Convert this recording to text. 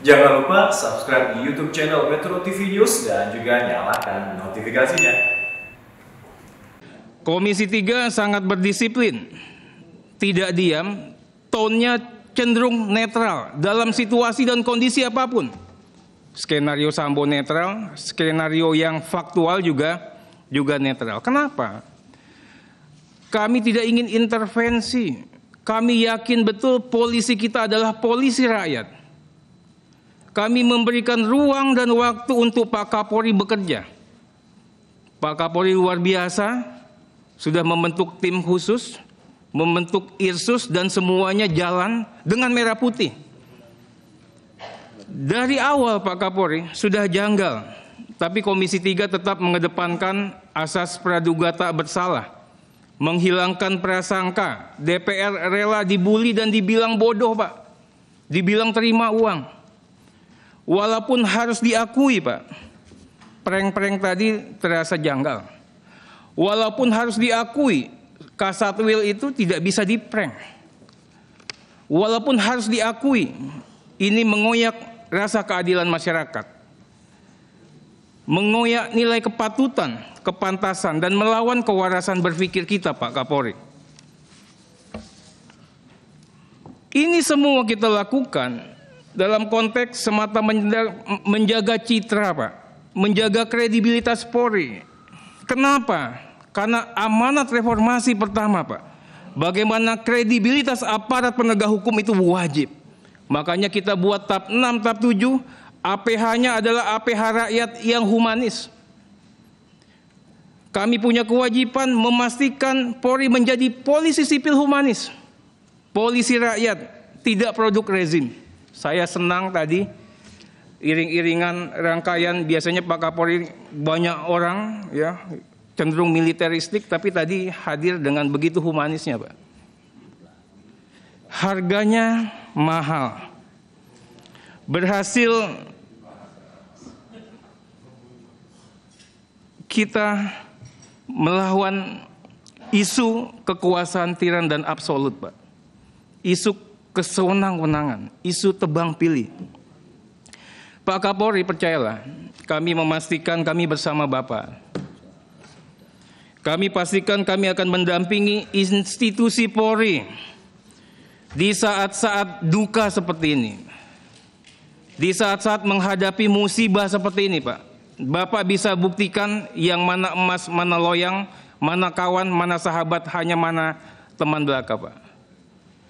Jangan lupa subscribe di YouTube channel Metro TV News dan juga nyalakan notifikasinya. Komisi 3 sangat berdisiplin, tidak diam, tonnya cenderung netral dalam situasi dan kondisi apapun. Skenario Sambo netral, skenario yang faktual juga juga netral. Kenapa? Kami tidak ingin intervensi. Kami yakin betul polisi kita adalah polisi rakyat kami memberikan ruang dan waktu untuk Pak Kapolri bekerja. Pak Kapolri luar biasa, sudah membentuk tim khusus, membentuk irsus dan semuanya jalan dengan merah putih. Dari awal Pak Kapolri sudah janggal, tapi Komisi 3 tetap mengedepankan asas praduga tak bersalah. Menghilangkan prasangka, DPR rela dibully dan dibilang bodoh Pak. Dibilang terima uang. Walaupun harus diakui Pak, prank-prank tadi terasa janggal. Walaupun harus diakui, Kasatwil itu tidak bisa diprank. Walaupun harus diakui, ini mengoyak rasa keadilan masyarakat. Mengoyak nilai kepatutan, kepantasan, dan melawan kewarasan berpikir kita Pak Kapolri. Ini semua kita lakukan dalam konteks semata menjaga citra, Pak, menjaga kredibilitas Polri. Kenapa? Karena amanat reformasi pertama, Pak. Bagaimana kredibilitas aparat penegak hukum itu wajib. Makanya kita buat tab 6, tab 7, APH-nya adalah APH rakyat yang humanis. Kami punya kewajiban memastikan Polri menjadi polisi sipil humanis. Polisi rakyat, tidak produk rezim. Saya senang tadi iring-iringan rangkaian biasanya Pak Kapolri banyak orang ya cenderung militeristik tapi tadi hadir dengan begitu humanisnya Pak. Harganya mahal. Berhasil kita melawan isu kekuasaan tiran dan absolut Pak. Isu kesewenang-wenangan, isu tebang pilih. Pak Kapolri percayalah, kami memastikan kami bersama Bapak. Kami pastikan kami akan mendampingi institusi Polri di saat-saat duka seperti ini. Di saat-saat menghadapi musibah seperti ini, Pak. Bapak bisa buktikan yang mana emas, mana loyang, mana kawan, mana sahabat, hanya mana teman belaka, Pak.